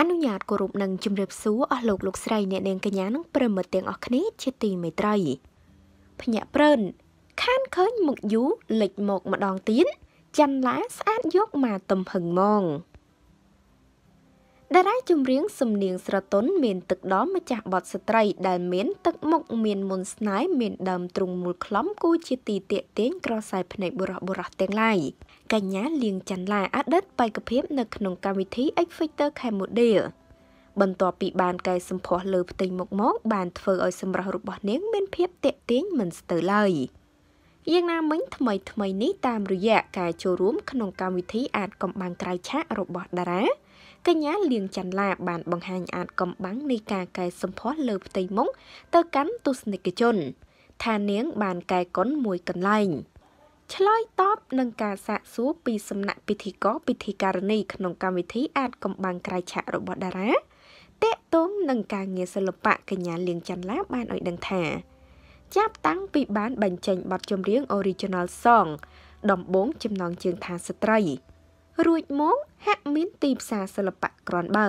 អនុញ្ញាតគោរពនិងជម្រាបសួរអស់លោកលោកស្រីអ្នកនាងកញ្ញានិងប្រិមិត្តទាំងអស់គ្នាជាទីមេត្រីភ្ញាក់ព្រិនខានឃើញមុខយូលេចមកម្ដងទៀតចន្ទឡាស្អាតយកមកទំហឹងមងតារាចម្រៀងសំនៀងស្រទន់មានទឹកដល់ម្ចាស់បទស្ត្រី ដែលមាន ទឹកមុខមានមន្តស្នេហ៍មានដើមទ្រូងមូលក្លំគូជាទីទាក់ទាញក្រសែភ្នែកបុរសបុរសទាំងឡាយកញ្ញាលៀងច័ន្ទឡាអតីតបេក្ខភាពនៅក្នុងកម្មវិធី X Factor Cam Model បន្ទាប់ពីបានកែសម្ផស្សលើផ្ទៃមុខមកបានធ្វើឲ្យសម្រស់របស់នាង មានភាពទាក់ទាញមិនស្ទើរឡើយ។យ៉ាងណាមិញថ្មីថ្មីនេះតាមរយៈការចូលរួម ក្នុងកម្មវិធីអាចកំបាំងក្រៅឆាករបស់ តារាកញ្ញាលៀងច័ន្ទឡាបានបង្ហាញ អាចកំបាំងនៃការកែសម្ផស្សលើផ្ទៃមុខទៅកាន់ទស្សនិកជន ថានាង បានកែកុនមួយកន្លែងឆ្លើយតបនឹងការសាកសួរពីសំណាក់ពិធីករពិធីការនីក្នុងកម្មវិធីអាចកំបាំងក្រៅឆាករបស់តារាតេតងនឹងការងារសិល្បៈកញ្ញាលៀងច័ន្ទឡាបានឲ្យដឹងថាចាប់តាំងពីបានបញ្ចេញបទចម្រៀង Original Song ដំបូងចំណងជើងថាស្ត្រី រួចមកហាក់មានទីផ្សារសិល្បៈក្រាន់បើ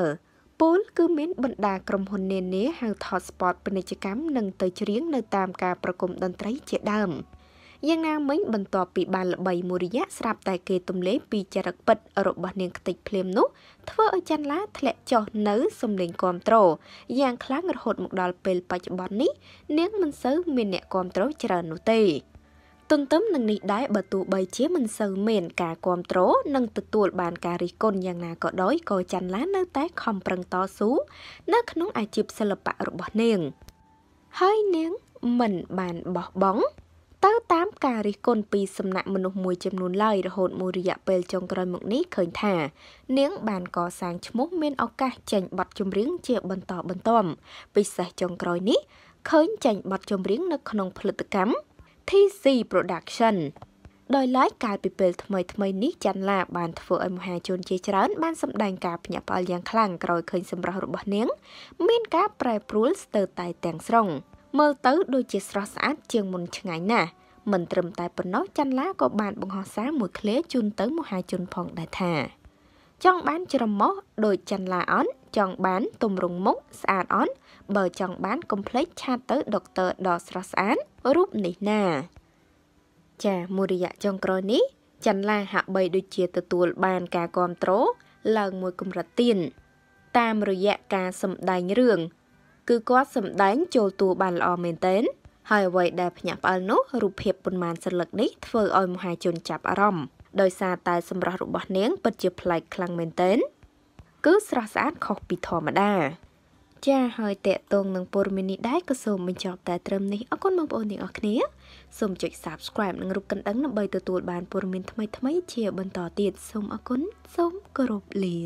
ពលគឺមានបណ្ដាក្រុមហ៊ុននានាហៅថត spot ពាណិជ្ជកម្មនិងទៅច្រៀងនៅតាមការប្រគំតន្ត្រីជាដើម។យ៉ាងណាមិញបន្ទាប់ពីបានល្បីមួយរយៈស្រាប់តែគេទម្លាយពីចរិតពិតរបស់នាងខ្ទេចភ្លាមនោះធ្វើឲ្យចន្ទឡា ធ្លាក់ចុះនៅសំលេងគ្រប់គ្រងយ៉ាងខ្លាំងរហូតមកដល់ពេលបច្ចុប្បន្ននេះនាងមិនសូវមានអ្នកគ្រប់គ្រងច្រើននោះទេទន្ទឹមនឹងនេះដែរបើទោះបីជាមិនសូវមានការគ្រប់គ្រងនិងទទួលបានការរិះគន់យ៉ាងណាក៏ដោយក៏ចន្ទឡានៅតែខំប្រឹងតស៊ូនៅក្នុងអាជីពសិល្បៈរបស់នាងហើយនាងមិនបានបោះបង់ទៅតាមការរិះគន់ពីសំណាក់មនុស្សមួយចំនួនឡើយរហូតមួយរយៈពេលចុងក្រោយមកនេះឃើញថានាងបានកសាងឈ្មោះមានឱកាសចេញប័ណ្ណចម្រៀងជាបន្តបន្ទាប់ពិសេសចុងក្រោយនេះ ឃើញចេញប័ណ្ណចម្រៀងនៅក្នុងផលិតកម្ម TC Production ដោយឡែកកាលពីពេលថ្មីថ្មីនេះចាន់ឡាបានធ្វើឲ្យមហាជនជាច្រើនបានសម្ដែងការភ្ញាក់ផ្អើលយ៉ាងខ្លាំងក្រោយឃើញសម្រស់របស់នាង មានការប្រែប្រួលស្ទើរតែទាំងស្រុង។មើលទៅដូចជាស្រស់ស្អាតជាងមុនឆ្ងាញ់ណាស់មិនត្រឹមតែប៉ុណ្ណោះចន្លាក៏បានបង្ហោះសារមួយឃ្លាជូនទៅមហាជនផងដែរថាចង់បានច្រមុះដូចចន្លាអន់ចង់បានទំរងមុខស្អាតអន់បើចង់បានកុំភ្លេចឆាតទៅដុកទ័រដ៏ស្រស់ស្អាតរូបនេះណាចាមួយរយៈចុងក្រោយនេះចន្លាហាក់បីដូចជាទទួលបានការគ្រប់គ្រងឡើងមួយកម្រិតទៀនតាមរយៈការសម្ដែងរឿងគឺគាត់សម្ដែងចូលតួបានល្អមែនទែនហើយអ្វីដែលភ្ញាក់ផ្អើលនោះរូបភាពប៉ុន្មានសន្លឹកនេះធ្វើឲ្យមហាជនចាប់អារម្មណ៍ដោយសារតែ សម្រស់របស់នាងពិតជាប្លែកខ្លាំងមែនទែនគឺស្រស់ស្អាតខុសពីធម្មតាចាហើយតកតងនឹងព័ត៌មាននេះដែរក៏សូមបញ្ចប់តែត្រឹមនេះអរគុណបងប្អូនទាំងអស់គ្នាសូមចុច Subscribe និងរូបកណ្ដឹងដើម្បីទទួល បានព័ត៌មានថ្មីៗជាបន្តទៀតសូមអរគុណសូមគោរពលា